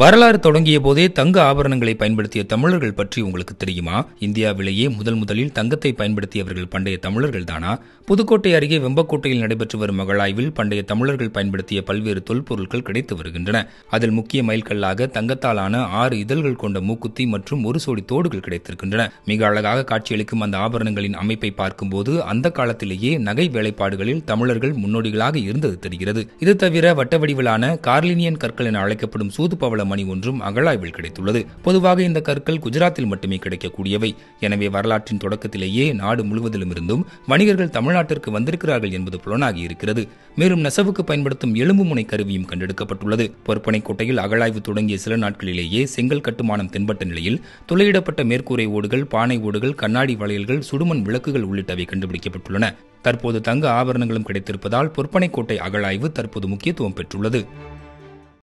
வரலாறு தொடங்கிய போதே தங்க ஆபரணங்களை பயன்படுத்திய தமிழர்கள் பற்றி உங்களுக்கு தெரியுமா இந்தியாவிலேயே முதல் முதலில் தங்கத்தை பயன்படுத்தியவர்கள் பண்டைய தமிழர்கள் தானா புதுக்கோட்டை அருகே வெம்பக்கோட்டையில் நடைபெற்று வரும் மகளாய்வில் பண்டைய தமிழர்கள் பயன்படுத்திய பல்வேறு தொல்பொருட்கள் கிடைத்து வருகின்றன அதில் முக்கிய மைல்கல்லாக தங்கத்தாலான ஆறு இதழ்கள் கொண்ட மூக்குத்தி மற்றும் ஒரு சோடி தோடுகள் கிடைத்திருக்கின்றன மிக அழகாக காட்சியளிக்கும் அந்த ஆபரணங்களின் அமைப்பை பார்க்கும்போது அந்த காலத்திலேயே நகை வேலைப்பாடுகளில் தமிழர்கள் முன்னோடிகளாக இருந்தது தெரிகிறது இது தவிர வட்ட வடிவிலான கார்லினியன் கற்கள் என அழைக்கப்படும் சூதுபவளம் மணி ஒன்றும் அகழாய்வில் கிடைத்துள்ளது பொதுவாக இந்த கற்கள் குஜராத்தில் மட்டுமே கிடைக்கக்கூடியவை எனவே வரலாற்றின் தொடக்கத்திலேயே நாடு முழுவதிலும் இருந்தும் வணிகர்கள் தமிழ்நாட்டிற்கு வந்திருக்கிறார்கள் என்பது புலனாகி இருக்கிறது மேலும் நெசவுக்கு பயன்படுத்தும் எலும்பு முனை கருவியும் கண்டெடுக்கப்பட்டுள்ளது பொற்பனை கோட்டையில் அகழாய்வு தொடங்கிய சில நாட்களிலேயே செங்கல் கட்டுமானம் தென்பட்ட நிலையில் துளையிடப்பட்ட மேற்கூரை ஓடுகள் பானை ஓடுகள் கண்ணாடி வளையல்கள் சுடுமண் விளக்குகள் உள்ளிட்டவை கண்டுபிடிக்கப்பட்டுள்ளன தற்போது தங்க ஆபரணங்களும் கிடைத்திருப்பதால் பொற்பனை கோட்டை அகழாய்வு தற்போது முக்கியத்துவம் பெற்றுள்ளது